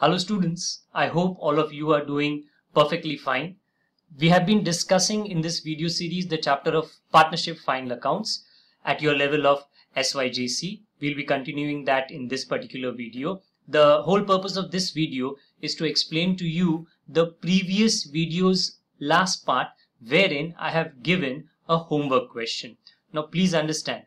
Hello students, I hope all of you are doing perfectly fine. We have been discussing in this video series the chapter of partnership final accounts at your level of SYJC. We'll be continuing that in this particular video. The whole purpose of this video is to explain to you the previous video's last part wherein I have given a homework question. Now please understand,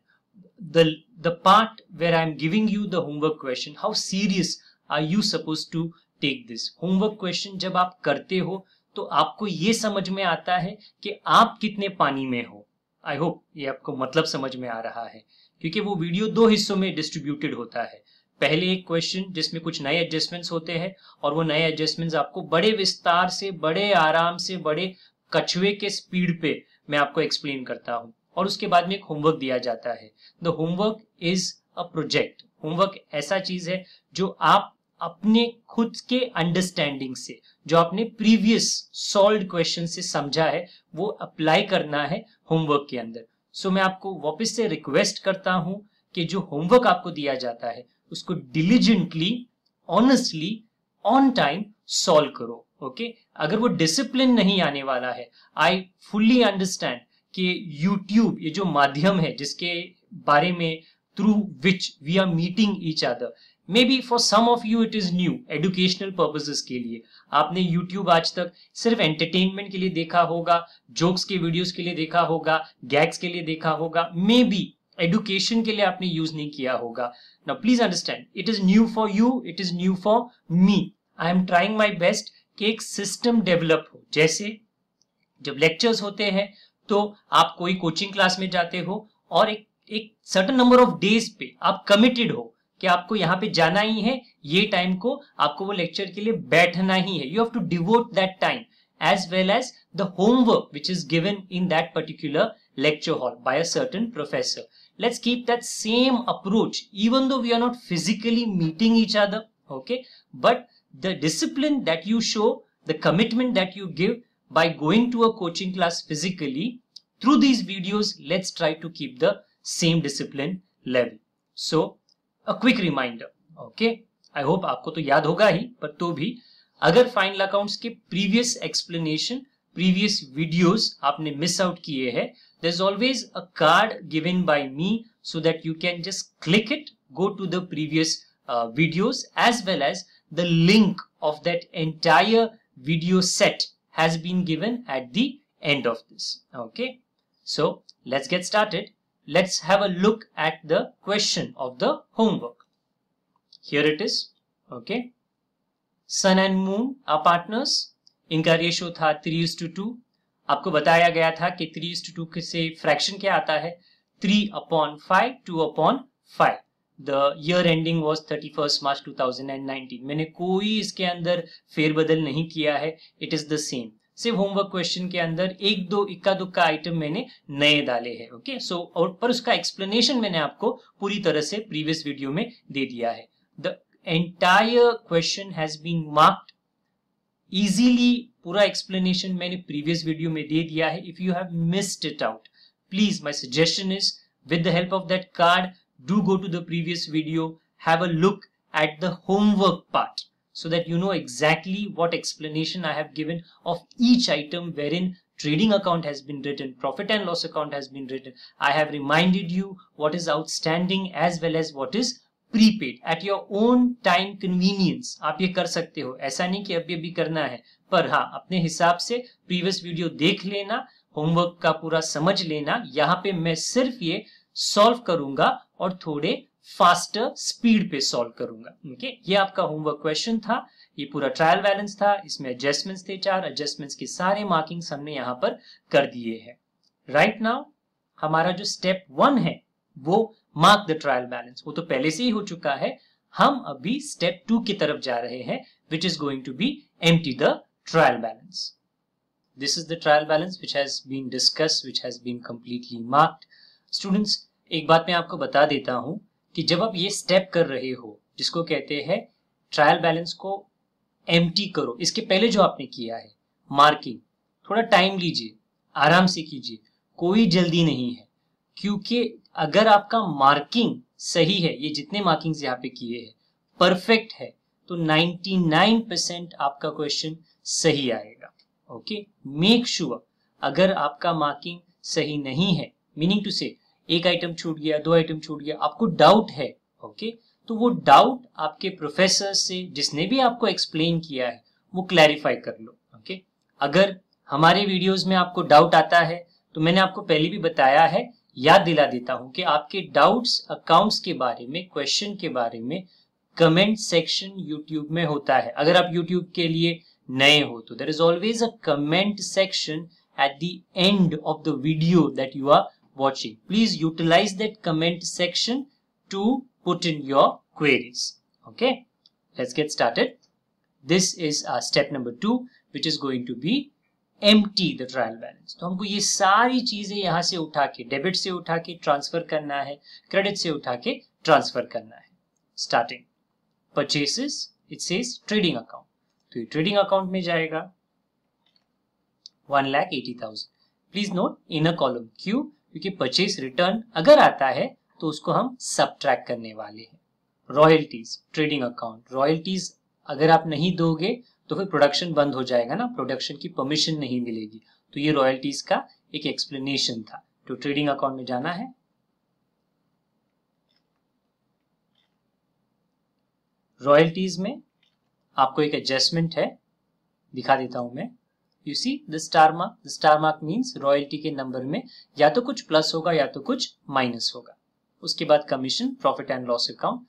the, the part where I'm giving you the homework question, how serious are you suppose to take this homework question जब आप करते हो तो आपको ये समझ में आता है कि आप कितने पानी में हो आई होप ये आपको मतलब समझ में आ रहा है क्योंकि वो वीडियो दो हिस्सों में डिस्ट्रीब्यूटेड होता है पहले एक क्वेश्चन जिसमें कुछ नए एडजस्टमेंट्स होते हैं और वो नए एडजस्टमेंट्स आपको बड़े विस्तार से बड़े आराम से बड़े कछुए के स्पीड पे मैं आपको एक्सप्लेन करता हूँ और उसके बाद में एक होमवर्क दिया जाता है the homework is a project homework ऐसा चीज है जो आप अपने खुद के अंडरस्टैंडिंग से जो आपने प्रीवियस सॉल्व क्वेश्चन से समझा है वो अप्लाई करना है होमवर्क के अंदर सो so, मैं आपको वापस से रिक्वेस्ट करता हूं कि जो होमवर्क आपको दिया जाता है उसको diligently honestly on time solve करो ओके okay? अगर वो डिसिप्लिन नहीं आने वाला है आई फुल्ली अंडरस्टैंड कि यूट्यूब ये जो माध्यम है जिसके बारे में through which we are meeting each other may be for some of you it is new educational purposes के लिए आपने यूट्यूब आज तक सिर्फ एंटरटेनमेंट के लिए देखा होगा जोक्स के वीडियोस के लिए देखा होगा गैग्स के लिए देखा होगा मे बी एडुकेशन के लिए आपने यूज नहीं किया होगा ना please understand it is new for you it is new for me I am trying my best कि एक सिस्टम डेवलप हो जैसे जब लेक्चर्स होते हैं तो आप कोई कोचिंग क्लास में जाते हो और एक सर्टन नंबर ऑफ डेज पे आप कमिटेड हो कि आपको यहाँ पे जाना ही है ये टाइम को आपको वो लेक्चर के लिए बैठना ही है you have to devote that time as well as the homework which is given in that particular lecture hall by a certain professor let's keep that same approach even though we are not physically meeting each other okay but the discipline that you show the commitment that you give by going to a coaching class physically through these videos let's try to keep the same discipline level so a quick reminder okay I hope आपको तो याद होगा ही पर तो भी अगर final accounts के प्रीवियस एक्सप्लेनेशन प्रीवियस वीडियोस आपने मिस आउट किए हैं there is always a card given by me so that you can just click it go to the previous videos as well as the link of that entire video set has been given at the end of this okay so let's get started let's have a look at the question of the homework. Here it is. Okay. Sun and moon are partners. इनका ratio था three is to two आपको बताया गया था कि three is to two से fraction क्या आता है three upon five two upon five the year ending was thirty first March two thousand and nineteen मैंने कोई इसके अंदर फेरबदल नहीं किया है इट इज द सेम सिर्फ होमवर्क क्वेश्चन के अंदर एक दो इक्का दुक्का आइटम मैंने नए डाले हैं ओके सो और पर उसका एक्सप्लेनेशन मैंने आपको पूरी तरह से प्रीवियस वीडियो में दे दिया है the entire question has been marked easily पूरा एक्सप्लेनेशन मैंने प्रीवियस वीडियो में दे दिया है if you have missed it out please my suggestion is with the help of that card do go to the previous video have a look at the homework part so that you know exactly what explanation I have given of each item wherein trading account has been written, profit and loss account has been written. I have reminded you what is outstanding as well as what is prepaid at your own time convenience. आप ये कर सकते हो ऐसा नहीं कि अभी अभी करना है पर हाँ अपने हिसाब से प्रीवियस वीडियो देख लेना होमवर्क का पूरा समझ लेना यहाँ पे मैं सिर्फ ये सॉल्व करूंगा और थोड़े फास्टर स्पीड पे सॉल्व करूंगा ओके ये आपका होमवर्क क्वेश्चन था ये पूरा ट्रायल बैलेंस था इसमें एडजस्टमेंट्स थे चार एडजस्टमेंट्स के सारे मार्किंग्स हमने यहाँ पर कर दिए हैं राइट नाउ हमारा जो स्टेप वन है वो मार्क द ट्रायल बैलेंस वो तो पहले से ही हो चुका है हम अभी स्टेप टू की तरफ जा रहे हैं which is going to be um the trial balance this is the trial balance which has been discuss which has been completely marked students एक बात मैं आपको बता देता हूं कि जब आप ये स्टेप कर रहे हो जिसको कहते हैं ट्रायल बैलेंस को एम करो इसके पहले जो आपने किया है मार्किंग थोड़ा टाइम लीजिए आराम से कीजिए कोई जल्दी नहीं है क्योंकि अगर आपका मार्किंग सही है ये जितने मार्किंग यहाँ पे किए हैं परफेक्ट है तो 99% आपका क्वेश्चन सही आएगा ओके मेक श्योर अगर आपका मार्किंग सही नहीं है मीनिंग टू से एक आइटम छूट गया दो आइटम छूट गया आपको डाउट है ओके तो वो डाउट आपके प्रोफेसर से जिसने भी आपको एक्सप्लेन किया है वो क्लैरिफाई कर लो ओके okay? अगर हमारे वीडियोस में आपको डाउट आता है तो मैंने आपको पहले भी बताया है याद दिला देता हूं कि आपके डाउट्स अकाउंट्स के बारे में क्वेश्चन के बारे में कमेंट सेक्शन यूट्यूब में होता है अगर आप यूट्यूब के लिए नए हो तो there is always a comment section at the end of the video that you are watching. Please utilize that comment section to put in your queries. Okay, let's get started. This is our step number two, which is going to be empty the trial balance. तो हमको ये सारी चीजें यहाँ से उठा के debit से उठा के ट्रांसफर करना है क्रेडिट से उठा के ट्रांसफर करना है starting purchases it says trading account तो ये ट्रेडिंग अकाउंट में जाएगा one lakh eighty thousand please note in a column क्यू क्योंकि परचेज रिटर्न अगर आता है तो उसको हम सब करने वाले हैं रॉयल्टीज ट्रेडिंग अकाउंट रॉयल्टीज अगर आप नहीं दोगे तो फिर प्रोडक्शन बंद हो जाएगा ना प्रोडक्शन की परमिशन नहीं मिलेगी तो ये रॉयल्टीज का एक एक्सप्लेनेशन था तो ट्रेडिंग अकाउंट में जाना है रॉयल्टीज में आपको एक एडजस्टमेंट है दिखा देता हूं मैं you see the star mark the star mark means royalty के नंबर में या तो कुछ प्लस होगा या तो कुछ माइनस होगा उसके बाद commission profit and loss account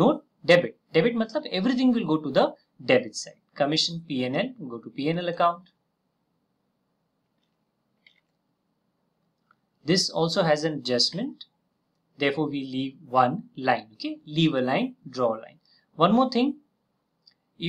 note debit debit मतलब everything will go to the debit side commission P N L go to P N L account this also has an adjustment therefore we leave one line okay leave a line draw line one more thing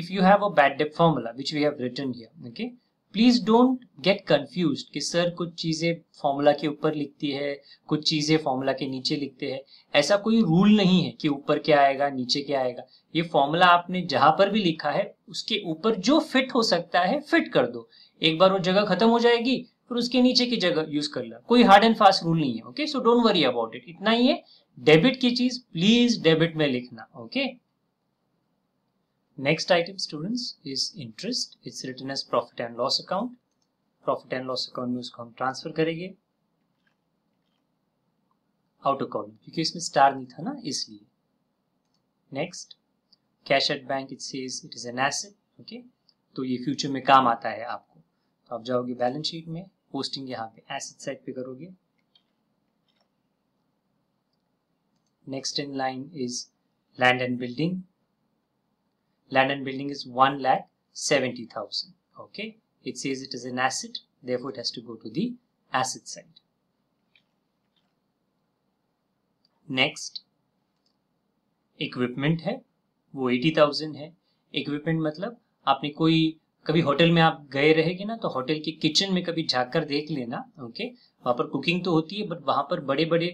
if you have a bad debt formula which we have return here okay please don't get confuse कि sir कुछ चीज़ें formula के ऊपर लिखती है कुछ चीज़ें formula के नीचे लिखते हैं ऐसा कोई रूल नहीं है कि ऊपर क्या आएगा नीचे क्या आएगा ये फॉर्मूला आपने जहां पर भी लिखा है उसके ऊपर जो फिट हो सकता है फिट कर दो एक बार वो जगह खत्म हो जाएगी फिर उसके नीचे की जगह यूज कर लो कोई हार्ड एंड फास्ट रूल नहीं है okay so don't worry about it इतना ही है डेबिट की चीज प्लीज डेबिट में लिखना okay okay? Next item students is interest. It's written as profit and loss account. Profit and loss account में उसको हम ट्रांसफर करेंगे आउट column क्योंकि इसमें स्टार नहीं था ना इसलिए Next, cash at bank it says it is an asset. Okay, तो ये फ्यूचर में काम आता है आपको तो आप जाओगे बैलेंस शीट में पोस्टिंग यहाँ पे asset साइड पे करोगे next in line is land and building land and building is 1 lakh 70,000. Okay, it says it is an asset, therefore it has to go to the asset side. Next equipment है वो eighty thousand है equipment मतलब आपने कोई कभी hotel में आप गए रहेगे ना तो होटल के किचन में कभी जाकर देख लेना ओके वहाँ पर कुकिंग तो होती है बट वहां पर बड़े बड़े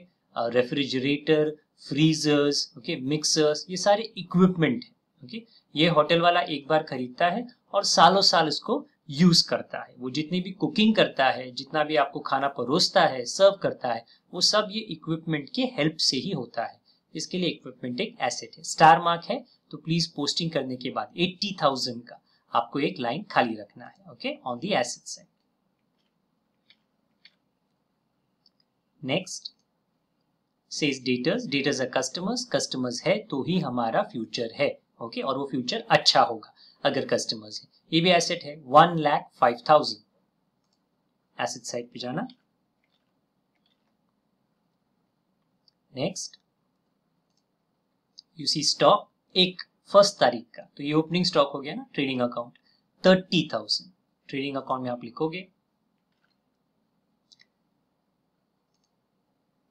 रेफ्रिजरेटर फ्रीजर्स ओके मिक्सर्स ये सारे इक्विपमेंट है ओके ये होटल वाला एक बार खरीदता है और सालों साल इसको यूज करता है वो जितनी भी कुकिंग करता है जितना भी आपको खाना परोसता है सर्व करता है वो सब ये इक्विपमेंट के हेल्प से ही होता है इसके लिए इक्विपमेंट एक एसेट है स्टार मार्क है तो प्लीज पोस्टिंग करने के बाद 80,000 का आपको एक लाइन खाली रखना है okay on the asset side next says debtors debtors are customers customers है तो ही हमारा फ्यूचर है ओके और वो फ्यूचर अच्छा होगा अगर कस्टमर्स है ये भी एसेट है one lakh five thousand asset side पे जाना नेक्स्ट यू सी स्टॉक एक फर्स्ट तारीख का तो ये ओपनिंग स्टॉक हो गया ना trading account thirty thousand trading account में आप लिखोगे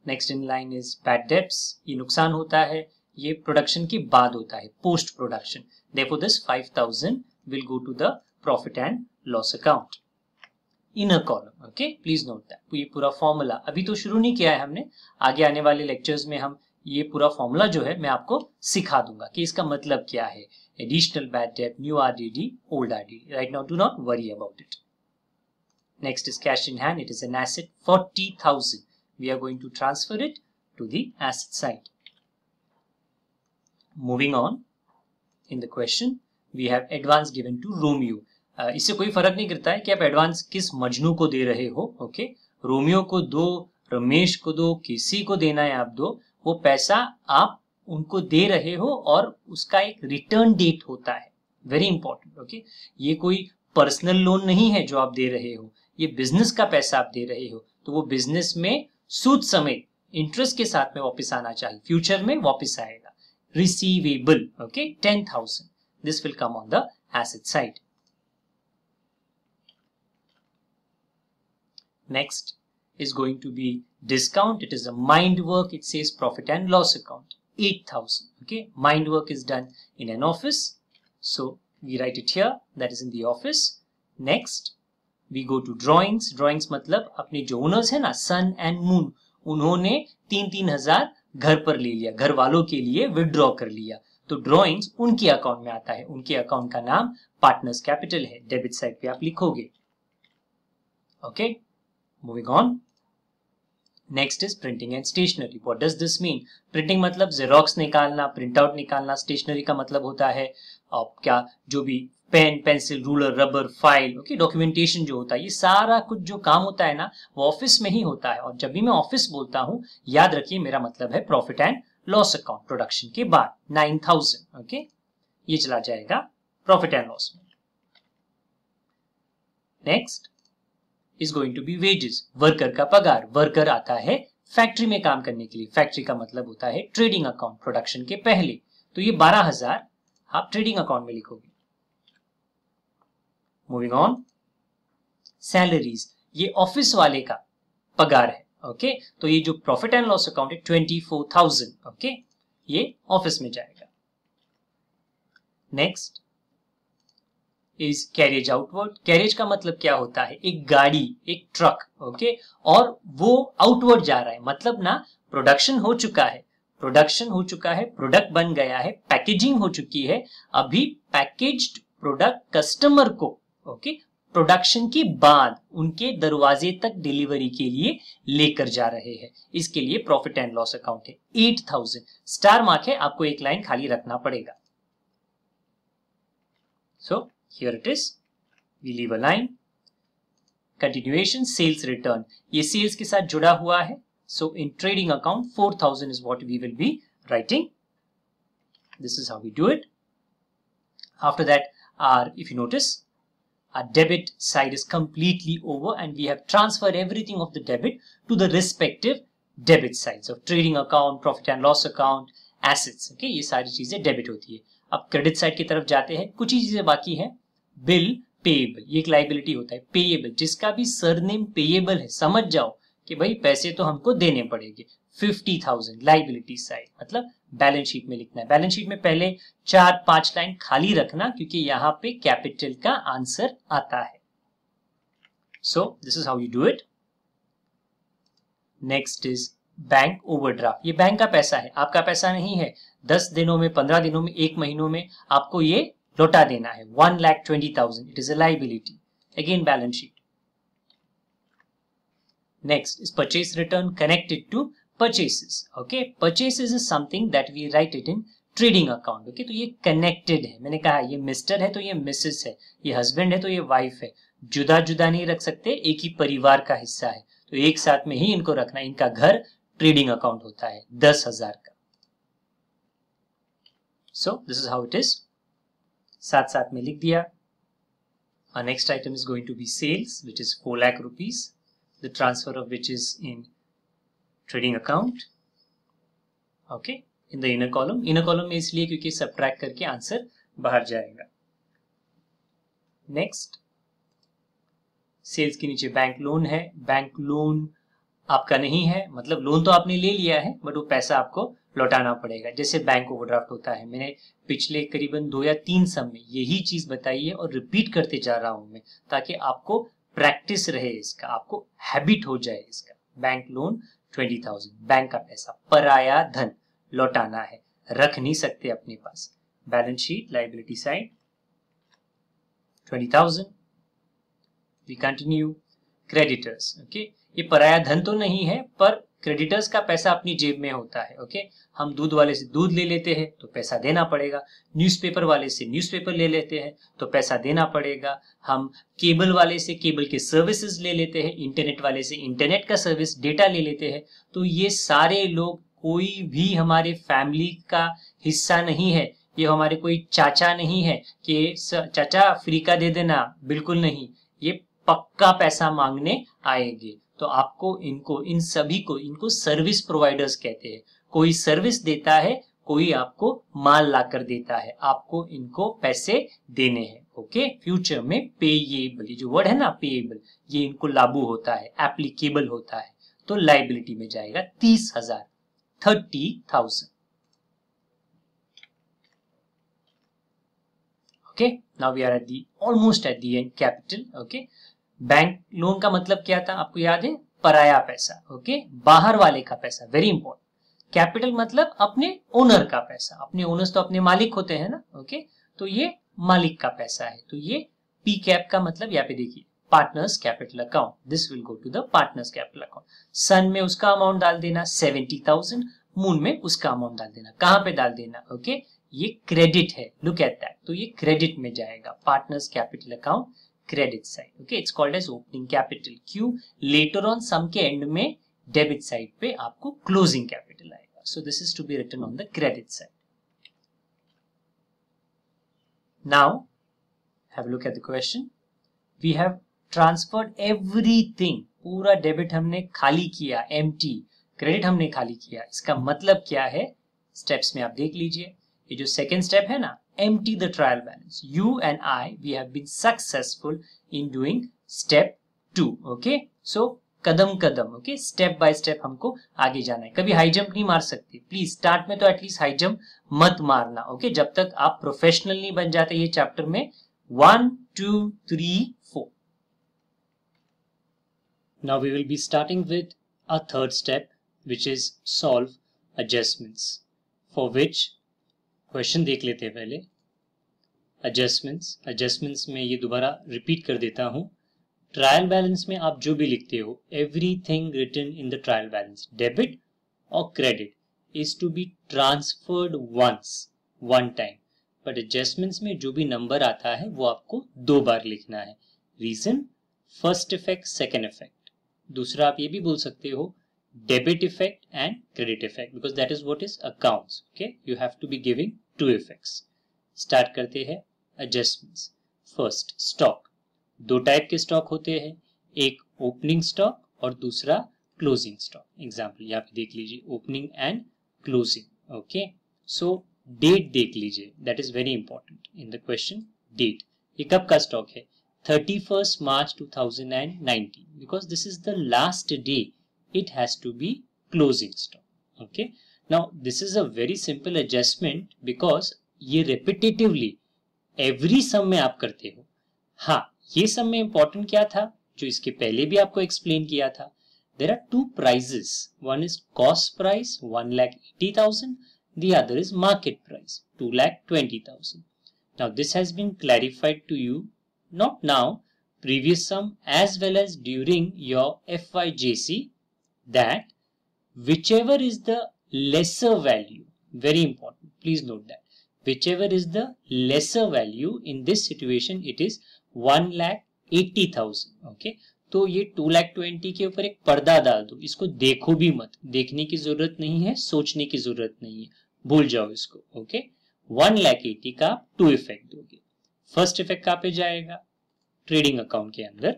next in line is bad debts ये नुकसान होता है ये प्रोडक्शन के बाद होता है पोस्ट प्रोडक्शन देखो this 5000 will go to the profit and loss account in a column okay please note that ये पूरा फॉर्मूला अभी तो शुरू नहीं किया है हमने आगे आने वाले लेक्चर्स में हम ये पूरा फॉर्मूला जो है मैं आपको सिखा दूंगा कि इसका मतलब क्या है additional bad debt new R D D old R D right now do not worry about it next is cash in hand it is an asset forty thousand we are going to transfer it to the asset side moving on in the question we have advance given to Romeo इससे कोई फर्क नहीं करता है कि आप advance किस मजनू को दे रहे हो ओके okay? रोमियो को दो रमेश को दो किसी को देना है आप दो वो पैसा आप उनको दे रहे हो और उसका एक रिटर्न डेट होता है वेरी इंपॉर्टेंट ओके ये कोई पर्सनल लोन नहीं है जो आप दे रहे हो ये बिजनेस का पैसा आप दे रहे हो तो वो बिजनेस में सूद समेत इंटरेस्ट के साथ में वापस आना चाहिए फ्यूचर में वापस आएगा receivable okay 10000 this will come on the asset side next is going to be discount it is a mind work it says profit and loss account 8000 okay mind work is done in an office so we write it here that is in the office next we go to drawings drawings matlab अपने जो owners है ना sun and moon उन्होंने तीन तीन हजार घर पर ले लिया घर वालों के लिए विदड्रॉ कर लिया तो ड्रॉइंग्स उनके अकाउंट में आता है उनके अकाउंट का नाम पार्टनर्स कैपिटल है डेबिट साइड पे आप लिखोगे okay moving on next is printing and stationery what does this mean printing मतलब जेरोक्स निकालना प्रिंट आउट निकालना स्टेशनरी का मतलब होता है आप क्या जो भी pen pencil ruler rubber file okay documentation जो होता है ये सारा कुछ जो काम होता है ना वो ऑफिस में ही होता है और जब भी मैं ऑफिस बोलता हूँ याद रखिए मेरा मतलब है profit and loss account production के बाद नाइन थाउजेंड ओके ये चला जाएगा प्रॉफिट एंड लॉस में next is going to be wages worker का पगार वर्कर आता है फैक्ट्री में काम करने के लिए फैक्ट्री का मतलब होता है ट्रेडिंग अकाउंट प्रोडक्शन के पहले तो ये बारह हजार आप ट्रेडिंग अकाउंट में लिखोगे मूविंग ऑन सैलरीज ये ऑफिस वाले का पगार है ओके okay? तो ये जो प्रॉफिट एंड लॉस अकाउंट है ट्वेंटी फोर थाउजेंड ओके ये ऑफिस में जाएगा next is carriage outward carriage का मतलब क्या होता है एक गाड़ी एक ट्रक ओके और वो आउटवर्ड जा रहा है मतलब ना प्रोडक्शन हो चुका है प्रोडक्शन हो चुका है प्रोडक्ट बन गया है पैकेजिंग हो चुकी है अभी पैकेज्ड प्रोडक्ट कस्टमर को ओके प्रोडक्शन के बाद उनके दरवाजे तक डिलीवरी के लिए लेकर जा रहे हैं इसके लिए प्रॉफिट एंड लॉस अकाउंट है एट थाउजेंड स्टार मार्क है आपको एक लाइन खाली रखना पड़ेगा so here it is we leave a line continuation sales return ये सेल्स के साथ जुड़ा हुआ है so in trading account four thousand is what we will be writing this is how we do it after that are if you notice our debit side is completely over and we have transferred everything of the debit to the respective debit side. So trading account, profit and loss account, assets. Okay, ये सारी चीजें debit होती है अब credit side की तरफ जाते हैं कुछ ही चीजें बाकी हैं bill payable, ये एक liability होता है payable, जिसका भी surname payable है समझ जाओ कि भाई पैसे तो हमको देने पड़ेंगे फिफ्टी थाउजेंड लाइबिलिटी साइड मतलब बैलेंस शीट में लिखना है बैलेंस शीट में पहले चार पांच लाइन खाली रखना क्योंकि यहां पे कैपिटल का आंसर आता है so this is how you do it next is bank overdraft ये बैंक का पैसा है आपका पैसा नहीं है दस दिनों में पंद्रह दिनों में एक महीनों में आपको ये लौटा देना है one lakh twenty thousand it is a liability again balance sheet next is purchase return connected to purchases okay purchases is something that we write it in trading account. Okay, तो ये connected है मैंने कहा ये मिस्टर है तो ये Mrs है ये हस्बैंड है तो ये वाइफ है जुदा जुदा नहीं रख सकते एक ही परिवार का हिस्सा है तो एक साथ में ही इनको रखना इनका घर ट्रेडिंग अकाउंट होता है दस हजार का so this is how it is साथ साथ में लिख दिया next item is going to be sales which is four lakh rupees the transfer of which is in trading account okay in the inner column inner column में इसलिए क्योंकि subtract करके answer बाहर जाएगा नेक्स्ट सेल्स के नीचे बैंक लोन है bank loan आपका नहीं है मतलब लोन तो आपने ले लिया है बट वो पैसा आपको लौटाना पड़ेगा जैसे बैंक ओवरड्राफ्ट होता है मैंने पिछले करीबन दो या तीन सम में यही चीज बताई है और रिपीट करते जा रहा हूं मैं ताकि आपको प्रैक्टिस रहे इसका आपको हैबिट हो जाए इसका bank loan twenty thousand bank का पैसा पराया धन लौटाना है रख नहीं सकते अपने पास balance sheet liability side twenty thousand we continue creditors okay ये पराया धन तो नहीं है पर क्रेडिटर्स का पैसा अपनी जेब में होता है ओके हम दूध वाले से दूध ले लेते हैं तो पैसा देना पड़ेगा न्यूज़पेपर वाले से न्यूज़पेपर ले लेते हैं तो पैसा देना पड़ेगा हम केबल वाले से केबल के सर्विसेज ले लेते हैं इंटरनेट वाले से इंटरनेट का सर्विस डेटा ले लेते हैं तो ये सारे लोग कोई भी हमारे फैमिली का हिस्सा नहीं है ये हमारे कोई चाचा नहीं है कि चाचा फ्री का दे देना बिल्कुल नहीं ये पक्का पैसा मांगने आएंगे तो आपको इनको इन सभी को इनको सर्विस प्रोवाइडर्स कहते हैं कोई सर्विस देता है कोई आपको माल लाकर देता है आपको इनको पैसे देने हैं ओके फ्यूचर में पेएबल जो वर्ड है ना पेएबल ये इनको लागू होता है एप्लीकेबल होता है तो लाइबिलिटी में जाएगा तीस हजार thirty thousand now now we are at the almost at the end capital okay bank loan का मतलब क्या था आपको याद है पराया पैसा ओके बाहर वाले का पैसा वेरी इंपॉर्टेंट कैपिटल मतलब अपने ओनर का पैसा अपने ओनर्स तो अपने मालिक होते हैं ना ओके तो ये मालिक का पैसा है तो ये पी कैप का मतलब यहाँ पे देखिए partners capital account this will go to the partners capital account sum में उसका अमाउंट डाल देना सेवेंटी थाउजेंड मून में उसका अमाउंट डाल देना कहां पे डाल देना ओके okay? ये क्रेडिट है लुक एट दैट तो ये क्रेडिट में जाएगा partners capital account credit side okay it's called as opening capital Q later on sum के एंड में डेबिट साइड पे आपको क्लोजिंग कैपिटल आएगा so this is to be return on the credit side now have look at the question we have transferred everything पूरा debit हमने खाली किया M T credit हमने खाली किया इसका मतलब क्या है स्टेप्स में आप देख लीजिए ये जो सेकेंड स्टेप है ना empty the trial balance. You and I, we have been successful in doing step two Okay, so कदम कदम ओके स्टेप बाय स्टेप हमको आगे जाना है कभी हाई जंप नहीं मार सकते प्लीज स्टार्ट में तो एटलीस्ट हाई जंप मत मारना ओके okay? जब तक आप प्रोफेशनल नहीं बन जाते ये चैप्टर में one two three four now we will be starting with a third step which is solve adjustments for which question देख लेते हैं पहले एडजस्टमेंट्स एडजस्टमेंट्स में ये दोबारा रिपीट कर देता हूँ ट्रायल बैलेंस में आप जो भी लिखते हो एवरी थिंग return in the trial balance debit और credit is to be transferred once one time but adjustments में जो भी नंबर आता है वो आपको दो बार लिखना है reason first effect second effect दूसरा आप ये भी बोल सकते हो debit effect and credit effect because that is what is accounts okay you have to be giving two effects start karte hai adjustments first stock do type ke stock hote hai ek opening stock और दूसरा closing stock example यहाँ पे देख लीजिए opening and closing okay so date देख लीजिए that is very important in the question date ये कब का stock है 31st March 2019 because this is the last day it has to be closing stock okay now this is a very simple adjustment because ये repetitively every sum में आप करते हो हाँ ये सब में इंपॉर्टेंट क्या था जो इसके पहले भी आपको एक्सप्लेन किया था there are two prices one the other is market price 2 lakh 20000 now this has been clarified to you not now previous sum as well as during your fyjc that whichever is the lesser value, very important, please note that, whichever is the lesser value in this situation it is 1 lakh 80000 okay तो ये to lakh twenty के ऊपर एक पर्दा डाल दो इसको देखो भी मत देखने की जरूरत नहीं है सोचने की जरूरत नहीं है भूल जाओ इसको ओके वन लैख एट्टी का टू इफेक्ट दोगे फर्स्ट इफेक्ट कहाँ पे जाएगा ट्रेडिंग अकाउंट के अंदर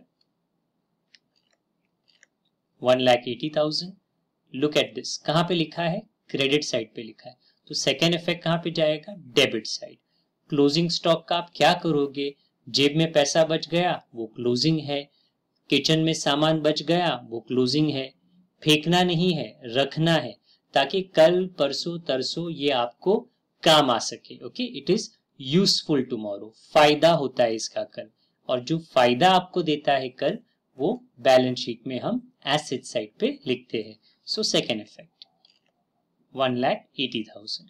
one lakh eighty thousand look at this कहाँ पे लिखा है क्रेडिट साइड पे लिखा है तो सेकेंड इफेक्ट कहाँ पे जाएगा डेबिट साइड क्लोजिंग स्टॉक का आप क्या करोगे जेब में पैसा बच गया वो क्लोजिंग है किचन में सामान बच गया वो क्लोजिंग है फेंकना नहीं है रखना है ताकि कल परसों तरसों ये आपको काम आ सके okay it is useful tomorrow फायदा होता है इसका कल और जो फायदा आपको देता है कल वो बैलेंस शीट में हम एसिड साइड पे लिखते हैं so second effect one lakh eighty thousand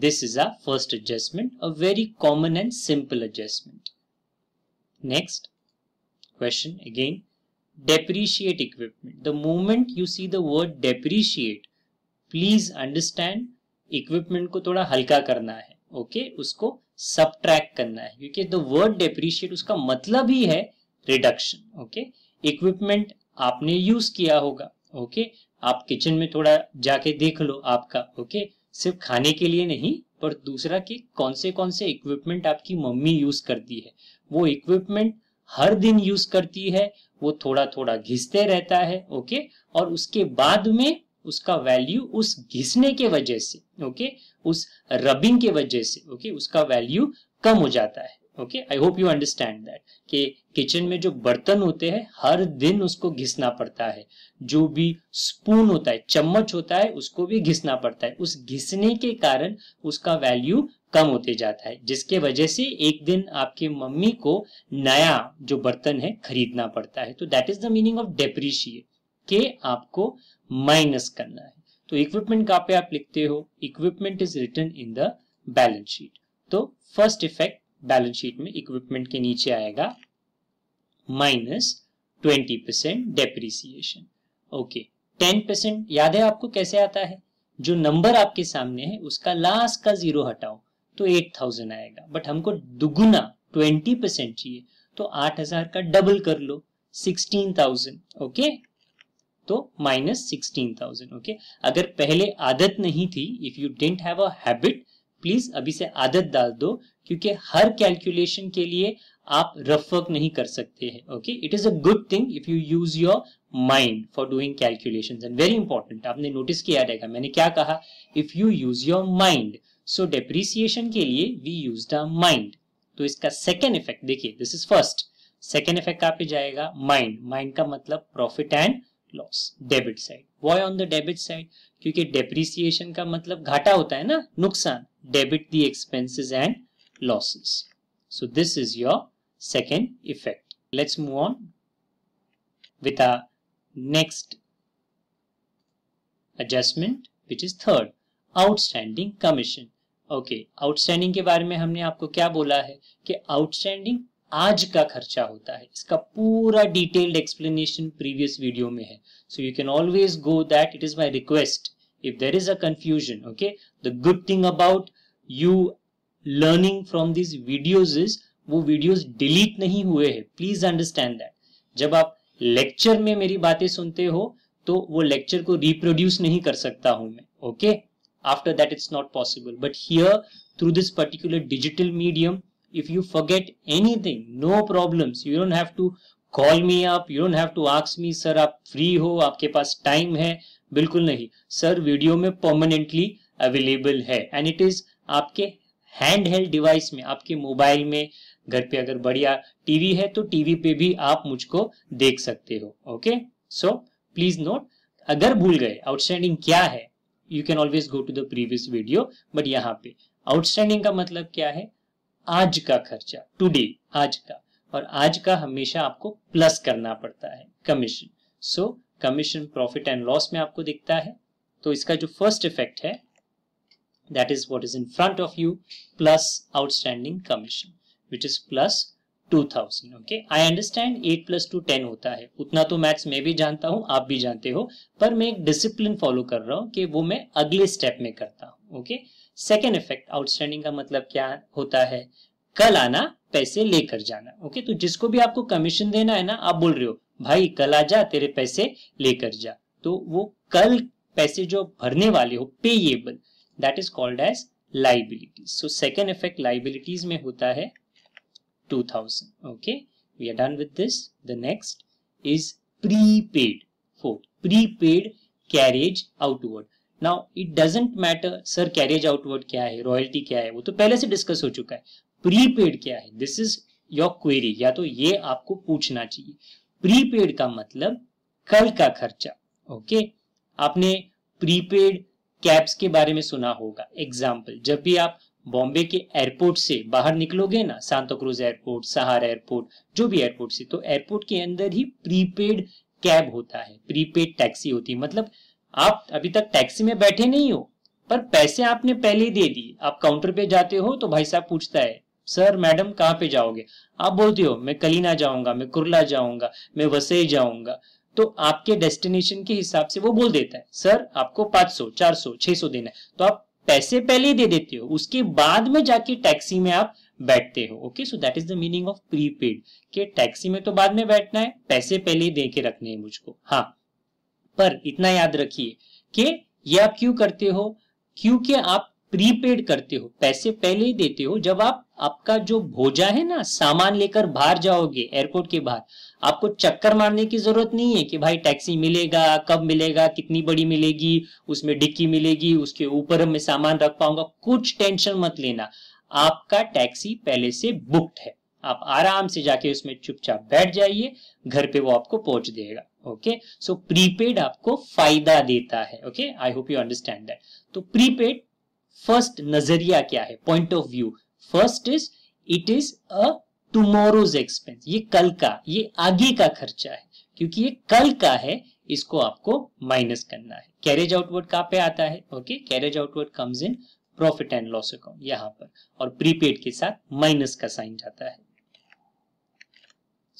this is a first adjustment a very common and simple adjustment next question again depreciate equipment the moment you see the word depreciate please understand equipment को थोड़ा हल्का करना है okay okay? उसको सब करना है क्योंकि द वर्ड डेप्रिशिएट उसका मतलब ही है रिडक्शन ओके इक्विपमेंट आपने यूज किया होगा ओके आप किचन में थोड़ा जाके देख लो आपका ओके सिर्फ खाने के लिए नहीं पर दूसरा कि कौन से कौन से इक्विपमेंट आपकी मम्मी यूज करती है वो इक्विपमेंट हर दिन यूज करती है वो थोड़ा थोड़ा घिसते रहता है ओके और उसके बाद में उसका वैल्यू उस घिसने के वजह से ओके उस रबिंग के वजह से ओके उसका वैल्यू कम हो जाता है okay I hope you understand that कि किचन में जो बर्तन होते हैं हर दिन उसको घिसना पड़ता है जो भी स्पून होता है चम्मच होता है उसको भी घिसना पड़ता है उस घिसने के कारण उसका वैल्यू कम होते जाता है जिसके वजह से एक दिन आपके मम्मी को नया जो बर्तन है खरीदना पड़ता है तो that is the meaning of depreciate के आपको माइनस करना है तो इक्विपमेंट कहाँ पे आप लिखते हो equipment is return in the balance sheet तो फर्स्ट इफेक्ट बैलेंस शीट में इक्विपमेंट के नीचे आएगा minus twenty percent depreciation okay ten percent याद है आपको कैसे आता है जो नंबर आपके सामने है उसका लास्ट का जीरो हटाओ तो एट थाउजेंड आएगा बट हमको दुगुना ट्वेंटी परसेंट चाहिए तो आठ हजार का डबल कर लो सिक्सटीन थाउजेंड ओके तो माइनस सिक्सटीन थाउजेंड ओके अगर पहले आदत नहीं थी if you don't have a habit please अभी से आदत डाल दो क्योंकि हर कैलकुलेशन के लिए आप रफ वर्क नहीं कर सकते हैं okay it is a good thing if you use your mind for doing calculation and very important आपने नोटिस किया रहेगा मैंने क्या कहा if you use your mind so depreciation के लिए वी यूज द माइंड तो इसका सेकेंड इफेक्ट देखिए this is first second effect कहा जाएगा माइंड माइंड का मतलब profit and loss debit side why on the debit side क्योंकि डेप्रिसिएशन का मतलब घाटा होता है ना नुकसान debit the expenses and losses. So this is your second effect. Let's move on with our next adjustment which is third outstanding commission. Okay okay, outstanding के बारे में हमने आपको क्या बोला है कि आउटस्टैंडिंग आज का खर्चा होता है इसका पूरा डिटेल्ड एक्सप्लेनेशन प्रीवियस वीडियो में है so you can always go that it is my request if there is a confusion okay the good thing about you learning from this videos is वो वीडियोज डिलीट नहीं हुए हैं please understand that जब आप lecture में मेरी बातें सुनते हो तो वो लेक्चर को रिप्रोड्यूस नहीं कर सकता हूं मैं okay after that it's not possible but here through this particular digital medium if you forget anything no problems you don't have to call me up you don't have to ask me sir आप free हो आपके पास time है बिल्कुल नहीं sir video में permanently available है and it is आपके हैंड हेल्ड डिवाइस में आपके मोबाइल में घर पे अगर बढ़िया टीवी है तो टीवी पे भी आप मुझको देख सकते हो ओके सो प्लीज नोट अगर भूल गए आउटस्टैंडिंग क्या है you can always go to the previous video but यहाँ पे आउटस्टैंडिंग का मतलब क्या है आज का खर्चा टूडे आज का और आज का हमेशा आपको प्लस करना पड़ता है commission so commission profit and loss में आपको दिखता है तो इसका जो फर्स्ट इफेक्ट है that is what is in front of you plus outstanding commission which is plus 2000 okay I understand 8 plus two ten होता है उतना तो मैथ्स मैं भी जानता हूँ आप भी जानते हो पर मैं एक डिसिप्लिन फॉलो कर रहा हूँ कि वो मैं अगले स्टेप में करता हूँ ओके सेकेंड इफेक्ट आउटस्टैंडिंग का मतलब क्या होता है कल आना पैसे लेकर जाना ओके okay? तो जिसको भी आपको कमीशन देना है ना आप बोल रहे हो भाई कल आ जा तेरे पैसे लेकर जा तो वो कल पैसे जो भरने वाले हो payable that is called as liabilities so second effect liabilities में होता है two thousand okay we are done with this the next is prepaid four prepaid carriage outward now it doesn't matter sir carriage outward क्या है royalty क्या है वो तो पहले से डिस्कस हो चुका है प्रीपेड क्या है दिस इज योर क्वेरी या तो ये आपको पूछना चाहिए प्रीपेड का मतलब कल का खर्चा ओके okay? आपने प्रीपेड कैब्स के बारे में सुना होगा एग्जाम्पल जब भी आप बॉम्बे के एयरपोर्ट से बाहर निकलोगे ना सांता क्रूज एयरपोर्ट सहारा एयरपोर्ट जो भी एयरपोर्ट से तो एयरपोर्ट के अंदर ही प्रीपेड कैब होता है प्रीपेड टैक्सी होती है मतलब आप अभी तक टैक्सी में बैठे नहीं हो पर पैसे आपने पहले दे दिए आप काउंटर पे जाते हो तो भाई साहब पूछता है सर मैडम कहाँ पे जाओगे आप बोलते हो मैं कलीना जाऊंगा मैं कुरला जाऊंगा मैं वसई जाऊंगा तो आपके डेस्टिनेशन के हिसाब से वो बोल देता है सर आपको 500, 400, 600 देना है तो आप पैसे पहले दे देते हो उसके बाद में जाके टैक्सी में आप बैठते हो okay so that is the meaning of prepaid के टैक्सी में तो बाद में बैठना है पैसे पहले दे के रखने हैं मुझको हाँ पर इतना याद रखिए कि ये आप क्यों करते हो क्योंकि आप प्रीपेड करते हो पैसे पहले ही देते हो जब आप आपका जो भोजा है ना सामान लेकर बाहर जाओगे एयरपोर्ट के बाहर आपको चक्कर मारने की जरूरत नहीं है कि भाई टैक्सी मिलेगा कब मिलेगा कितनी बड़ी मिलेगी उसमें डिक्की मिलेगी उसके ऊपर मैं सामान रख पाऊंगा कुछ टेंशन मत लेना आपका टैक्सी पहले से बुक्ड है आप आराम से जाके उसमें चुपचाप बैठ जाइए घर पे वो आपको पहुंच देगा ओके सो प्रीपेड आपको फायदा देता है okay I hope you understand that तो प्रीपेड फर्स्ट नजरिया क्या है point of view first is it is a tomorrow's expense ये कल का ये आगे का खर्चा है क्योंकि ये कल का है इसको आपको माइनस करना है कैरेज आउटवर्ड कहाँ पे आता है okay carriage outward comes in profit and loss account यहाँ पर और प्रीपेड के साथ माइनस का साइन जाता है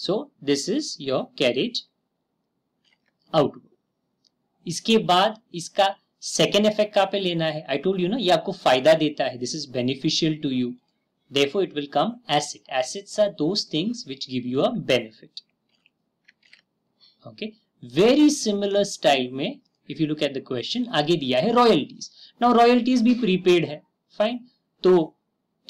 so this is your carriage outward इसके बाद इसका सेकेंड इफेक्ट कहाँ पे लेना है आई टोल्ड यू ना ये आपको फायदा देता है this is beneficial to you Therefore, it will come asset. Assets are those things which give you a benefit. Okay. Very similar style mein if you look at the question aage diya hai royalties. Now royalties bhi prepaid hai Fine. to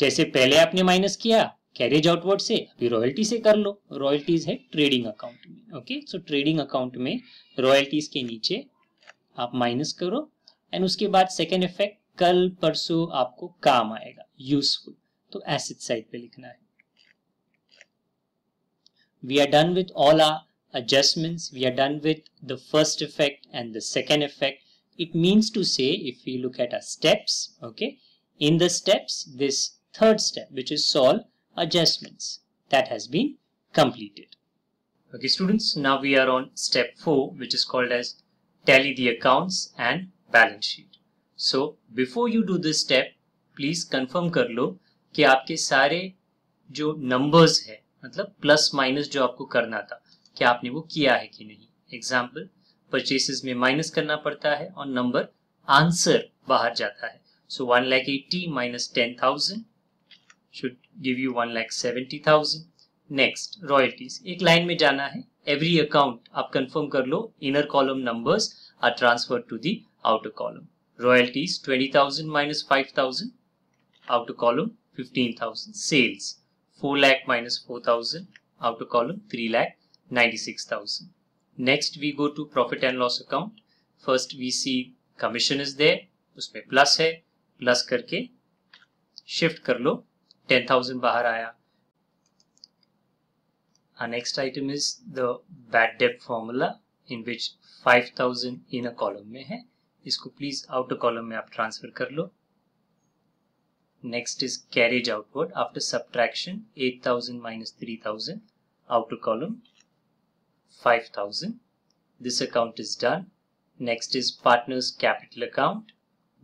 jaise pehle aapne minus kiya carriage outward se abhi royalty se kar lo royalties hai trading account mein okay so trading account mein royalties ke niche आप minus करो and उसके बाद second effect कल परसों आपको काम आएगा useful तो एसिड साइड पे लिखना है we are done with all our adjustments we are done with the first effect and the second effect it means to say if we look at our steps okay in the steps this third step which is solve adjustments that has been completed okay students now we are on step 4 which is called as tally the accounts and balance sheet so before you do this step please confirm karlo. कि आपके सारे जो numbers है मतलब plus minus जो आपको करना था क्या आपने वो किया है कि नहीं एग्जाम्पल परचेसेस में माइनस करना पड़ता है और नंबर आंसर बाहर जाता है so one lakh eighty minus ten thousand should give one lakh seventy thousand next royalties एक लाइन में जाना है एवरी अकाउंट आप कंफर्म कर लो inner column numbers are transfer to the outer column royalties twenty thousand minus five thousand outer column 15,000 sales. 4 lakh minus 4,000 outer column 3 lakh 96,000. Next we go to profit and loss account. First we see commission is there. उसमें plus है Plus करके shift कर लो 10,000 बाहर आया Our next item is the bad debt formula in which 5000 in a column में है इसको please outer column में आप transfer कर लो Next is carriage outward. After subtraction, 8000 minus 3000, outer column 5000. This account is done. Next is partners capital account.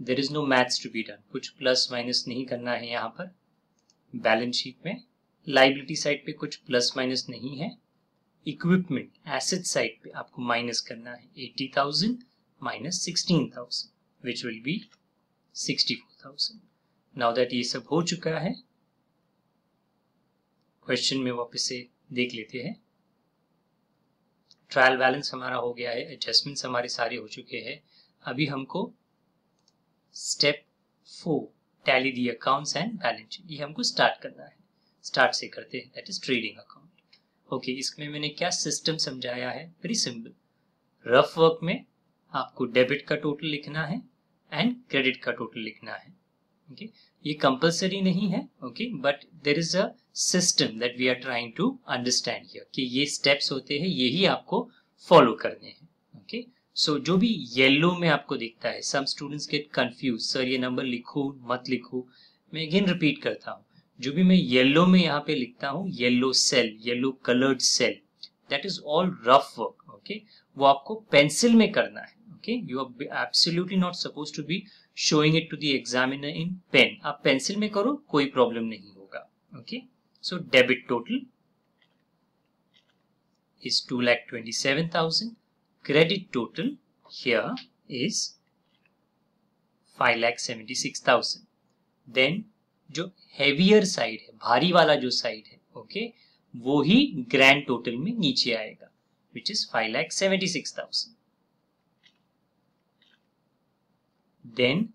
There is no maths to be done कुछ plus minus नहीं करना है यहाँ पर बैलेंस शीट में लाइबिलिटी साइड पे कुछ plus minus नहीं है इक्विपमेंट एसेट साइड पे आपको माइनस करना है eighty thousand minus sixteen thousand which will be sixty four thousand now that ये सब हो चुका है क्वेश्चन में वापस से देख लेते हैं ट्रायल बैलेंस हमारा हो गया है एडजस्टमेंट्स हमारे सारे हो चुके हैं अभी हमको step four tally the accounts and balance ये हमको स्टार्ट करना है स्टार्ट से करते हैं that is trading account okay इसमें मैंने क्या सिस्टम समझाया है वेरी सिंपल रफ वर्क में आपको डेबिट का टोटल लिखना है एंड क्रेडिट का टोटल लिखना है ओके ये कंपलसरी नहीं है okay but there is a system that we are trying to understand here कि ये स्टेप्स होते हैं यही आपको फॉलो करने हैं ओके सो जो भी येलो में आपको दिखता है some students get confuse sir ये नंबर लिखू मत लिखू मैं अगेन रिपीट करता हूँ जो भी मैं येलो में यहाँ पे लिखता हूँ yellow cell yellow coloured cell that is all rough work okay वो आपको पेंसिल में करना है okay you are absolutely not suppose to be showing it to the examiner in pen आप पेंसिल में करो कोई प्रॉब्लम नहीं होगा okay so debit total is two lakh twenty seven thousand credit total here is five lakh seventy six thousand then जो heavier side है भारी वाला जो साइड है ओके okay, वो ही ग्रैंड टोटल में नीचे आएगा which is five lakh seventy six thousand Then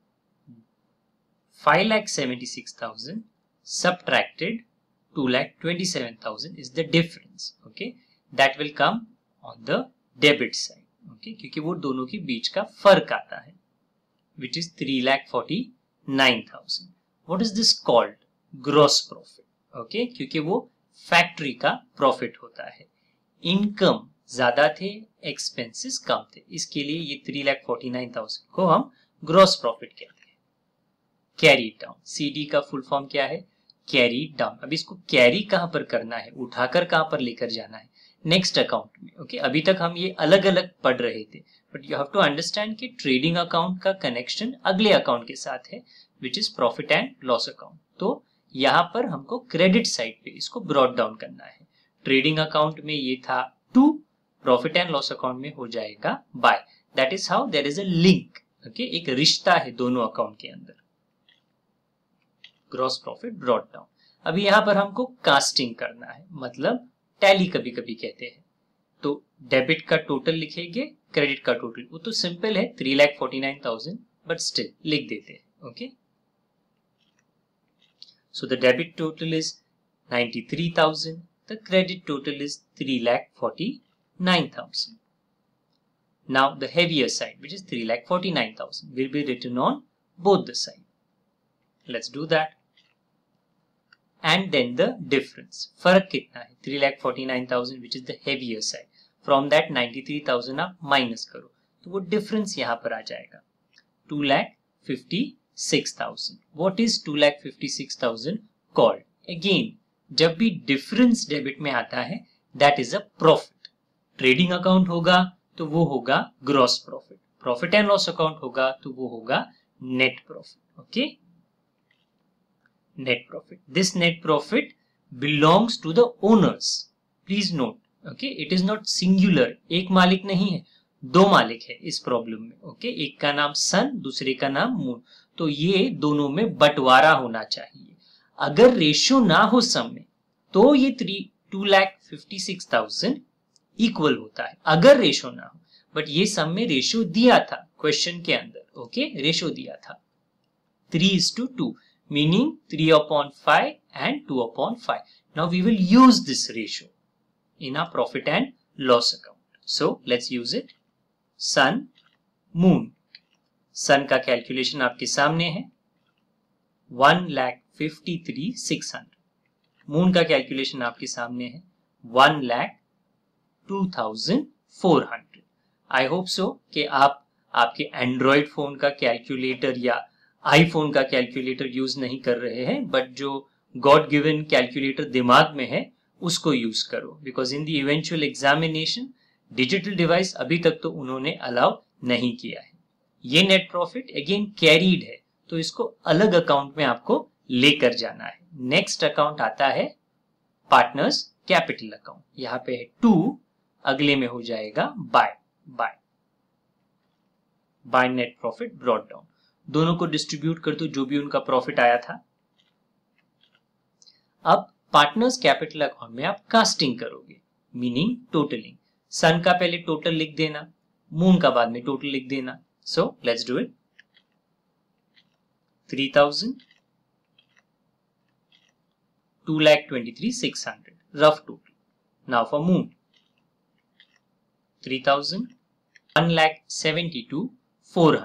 5,76,000 subtracted 2,27,000 is the difference. Okay, that will come on the debit side. okay, क्योंकि वो दोनों के बीच का फर्क आता है which is three lakh forty nine thousand what is this called gross profit okay क्योंकि वो फैक्ट्री का प्रॉफिट होता है इनकम ज्यादा थे एक्सपेंसेस कम थे इसके लिए ये three lakh forty nine thousand को हम ग्रॉस प्रॉफिट क्या है कैरी डाउन सीडी का फुल फॉर्म क्या है कैरी डाउन अब इसको कैरी कहां पर करना है उठाकर कहां पर लेकर जाना है नेक्स्ट अकाउंट में ओके okay? अभी तक हम ये अलग अलग पढ़ रहे थे but you have to understand कि ट्रेडिंग अकाउंट का कनेक्शन अगले अकाउंट के साथ है which is profit and loss account तो यहाँ पर हमको क्रेडिट साइड पे इसको ब्रॉड डाउन करना है ट्रेडिंग अकाउंट में ये था to profit and loss account में हो जाएगा by that is how there is a link okay एक रिश्ता है दोनों अकाउंट के अंदर ग्रॉस प्रॉफिट ब्रॉड डाउन अभी यहां पर हमको कास्टिंग करना है मतलब टैली कभी कभी कहते हैं तो डेबिट का टोटल लिखेंगे क्रेडिट का टोटल वो तो सिंपल है three lakh forty nine thousand but still लिख देते हैं okay so the debit total is ninety three thousand the credit total is three lakh forty nine thousand Now the heavier side, which is 3,49,000, will be written on both the side. Let's do that. And then the difference. Farak kitna hai? 3,49,000 which is the heavier side. From that 93,000 आप minus karo. So what difference yaha par aa jayega? 2,56,000. What is 2,56,000 called? Again, jab bhi difference debit mein aata hai, that is a profit. Trading account hoga, तो वो होगा gross profit profit and loss account होगा तो वो होगा net profit okay net profit this net profit belongs to the owners please note okay it is not singular एक मालिक नहीं है दो मालिक है इस प्रॉब्लम में ओके okay? एक का नाम सन दूसरे का नाम मून तो ये दोनों में बंटवारा होना चाहिए अगर रेशियो ना हो सम में तो ये three two lakh fifty six thousand equal होता है अगर रेशो ना हो बट ये सम में रेशो दिया था क्वेश्चन के अंदर ओके रेशो दिया था three is to two meaning three upon five and two upon five now we will use this ratio in our profit and loss account so let's use it Sun Moon Sun का calculation आपके सामने है one lakh fifty three six hundred Moon का calculation आपके सामने है one lakh 2400 I hope so कि आप आपके एंड्रॉयड फ़ोन का कैलकुलेटर या आईफोन का कैलकुलेटर यूज़ नहीं कर रहे हैं बट जो गॉड गिवन कैलकुलेटर दिमाग में है उसको यूज़ करो because in the eventual examination digital device अभी तक तो उन्होंने अलाउ नहीं किया है ये नेट प्रॉफिट अगेन कैरीड है तो इसको अलग अकाउंट में आपको लेकर जाना है नेक्स्ट अकाउंट आता है पार्टनर्स कैपिटल अकाउंट यहाँ पे है टू अगले में हो जाएगा by by by net profit brought down दोनों को डिस्ट्रीब्यूट कर दो जो भी उनका प्रॉफिट आया था अब पार्टनर्स कैपिटल अकाउंट में आप कास्टिंग करोगे मीनिंग टोटलिंग सन का पहले टोटल लिख देना मून का बाद में टोटल लिख देना so let's do it three thousand two lakh twenty three six hundred rough total now for Moon 3000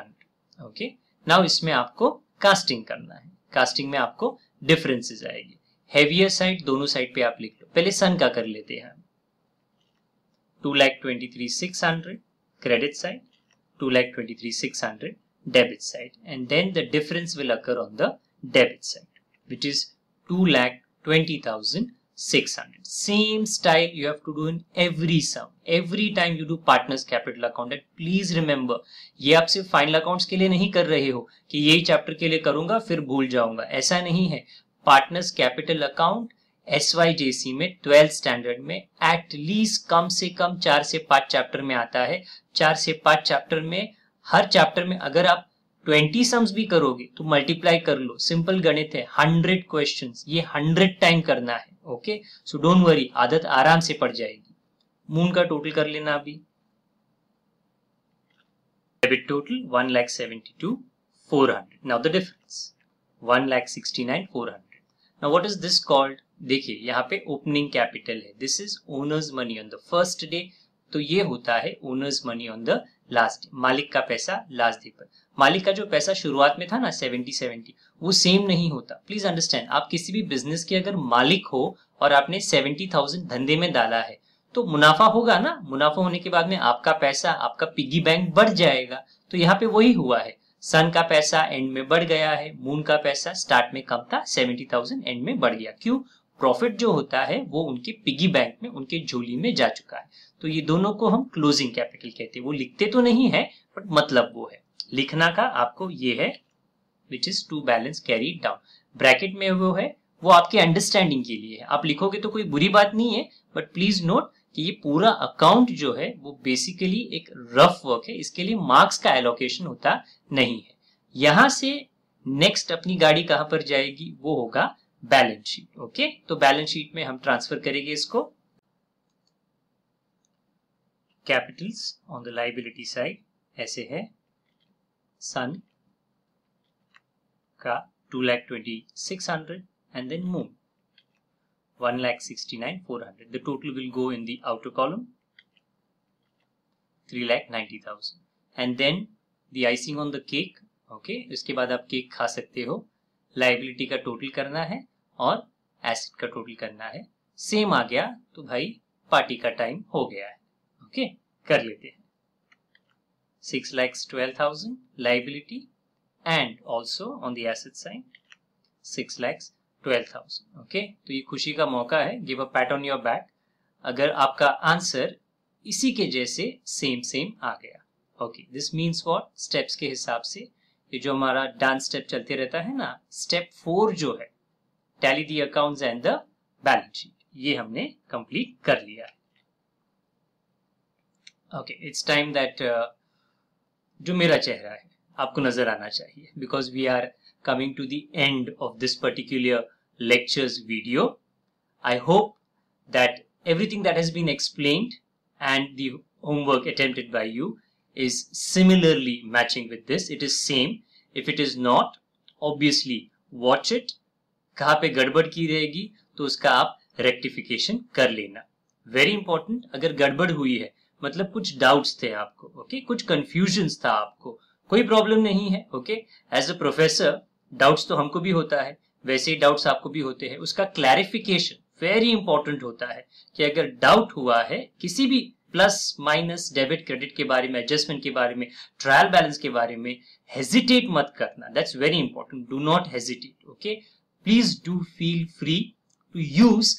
okay now इसमें आपको कास्टिंग करना है कास्टिंग में आपको डिफरेंसेस आएगी हेवियर साइड दोनों साइड पे आप लिख लो पहले सन का कर लेते हैं हम two lakh twenty three six hundred credit side two lakh twenty three six hundred then the difference will occur on the debit side which is two which twenty thousand 600. Same style you have to do in every sum. Every time you do partners capital account and please remember ये आप सिर्फ final accounts के लिए नहीं कर रहे हो कि यही चैप्टर के लिए करूंगा फिर भूल जाऊंगा ऐसा नहीं है पार्टनर्स कैपिटल अकाउंट एस में ट्वेल्थ स्टैंडर्ड में एट लीस्ट कम से कम चार से पांच चैप्टर में आता है चार से पांच चैप्टर में हर चैप्टर में अगर आप ट्वेंटी सम्स भी करोगे तो मल्टीप्लाई कर लो सिंपल गणित है हंड्रेड क्वेश्चन ये हंड्रेड टाइम करना है ओके सो डोंट वरी आदत आराम से पड़ जाएगी मून का टोटल कर लेना अभी debit total one lakh seventy two four hundred now the difference one lakh sixty nine four hundred now what is this called देखिए यहाँ पे ओपनिंग कैपिटल है this is owners money on the first day तो ये होता है owners money on the last मालिक का पैसा लास्ट डे पर मालिक का जो पैसा शुरुआत में था ना सेवेंटी सेवेंटी वो सेम नहीं होता प्लीज अंडरस्टैंड आप किसी भी बिजनेस के अगर मालिक हो और आपने सेवेंटी थाउजेंड धंधे में डाला है तो मुनाफा होगा ना मुनाफा होने के बाद में आपका पैसा आपका पिगी बैंक बढ़ जाएगा तो यहाँ पे वही हुआ है सन का पैसा एंड में बढ़ गया है मून का पैसा स्टार्ट में कम था सेवेंटी थाउजेंड एंड में बढ़ गया क्यों प्रॉफिट जो होता है वो उनके पिगी बैंक में उनके झोली में जा चुका है तो ये दोनों को हम क्लोजिंग कैपिटल कहते हैं वो लिखते तो नहीं है बट मतलब वो है लिखना का आपको ये है which is to balance carry down bracket में वो है वो आपके अंडरस्टैंडिंग के लिए है आप लिखोगे तो कोई बुरी बात नहीं है बट प्लीज नोट कि ये पूरा अकाउंट जो है वो बेसिकली एक रफ वर्क है इसके लिए मार्क्स का एलोकेशन होता नहीं है यहां से नेक्स्ट अपनी गाड़ी कहां पर जाएगी वो होगा बैलेंस शीट ओके तो बैलेंस शीट में हम ट्रांसफर करेंगे इसको capitals on the liability side ऐसे है सन का two lakh twenty six hundred and then Moon one lakh sixty nine four hundred the total will go in the outer column three lakh ninety thousand and then the icing on the cake okay इसके बाद आप cake खा सकते हो liability का total करना है और एसिड का टोटल करना है सेम आ गया तो भाई पार्टी का टाइम हो गया है ओके okay? कर लेते हैं six lakhs twelve thousand liability and also on the asset side six lakhs twelve thousand okay तो ये खुशी का मौका है give a pat on your back अगर आपका आंसर इसी के जैसे सेम सेम आ गया okay this means what steps के हिसाब से ये जो हमारा डांस स्टेप चलते रहता है ना स्टेप फोर जो है tally the accounts and the balance sheet ये हमने कंप्लीट कर लिया ओके इट्स टाइम दैट जो मेरा चेहरा है आपको नजर आना चाहिए because we are coming to the end of this particular lectures video I hope that everything that has been explained and the homework attempted by you is similarly matching with this. It is same. If it is not, obviously watch it. कहाँ पे गड़बड़ की रहेगी तो उसका आप rectification कर लेना वेरी इंपॉर्टेंट अगर गड़बड़ हुई है मतलब कुछ डाउट्स थे आपको ओके okay? कुछ कंफ्यूजन था आपको कोई प्रॉब्लम नहीं है okay as a professor doubts तो हमको भी होता है वैसे ही डाउट्स आपको भी होते हैं उसका क्लैरिफिकेशन वेरी इंपॉर्टेंट होता है कि अगर डाउट हुआ है किसी भी प्लस माइनस डेबिट क्रेडिट के बारे में एडजस्टमेंट के बारे में ट्रायल बैलेंस के बारे में हेजिटेट मत करना that's very important do not hesitate okay please do feel free to use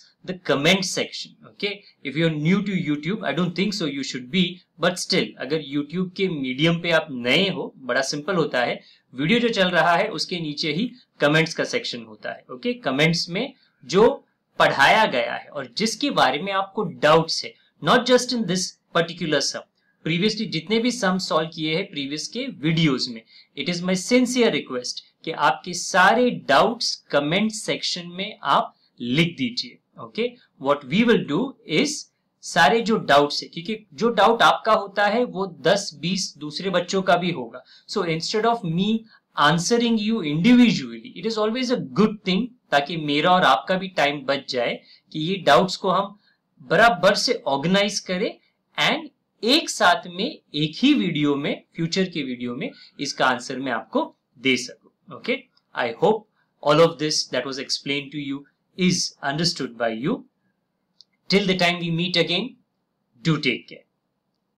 comment section okay if you are new to YouTube I don't think so you should be but still अगर YouTube के medium पे आप नए हो बड़ा simple होता है video जो चल रहा है उसके नीचे ही कमेंट्स का सेक्शन होता है okay कमेंट्स में जो पढ़ाया गया है और जिसके बारे में आपको डाउट्स है not just in this particular sum previously जितने भी सम सॉल्व किए हैं प्रीवियस के वीडियोस में it is my sincere request कि आपके सारे डाउट्स कमेंट सेक्शन में आप लिख दीजिए okay what we will do is सारे जो डाउट्स है क्योंकि जो डाउट आपका होता है वो 10 20 दूसरे बच्चों का भी होगा so instead of me answering you individually it is always a good thing ताकि मेरा और आपका भी टाइम बच जाए कि ये डाउट्स को हम बराबर से ऑर्गेनाइज करें एंड एक साथ में एक ही वीडियो में फ्यूचर के वीडियो में इसका आंसर मैं आपको दे सकू okay I hope all of this that was explain to you is understood by you till the time we meet again do take care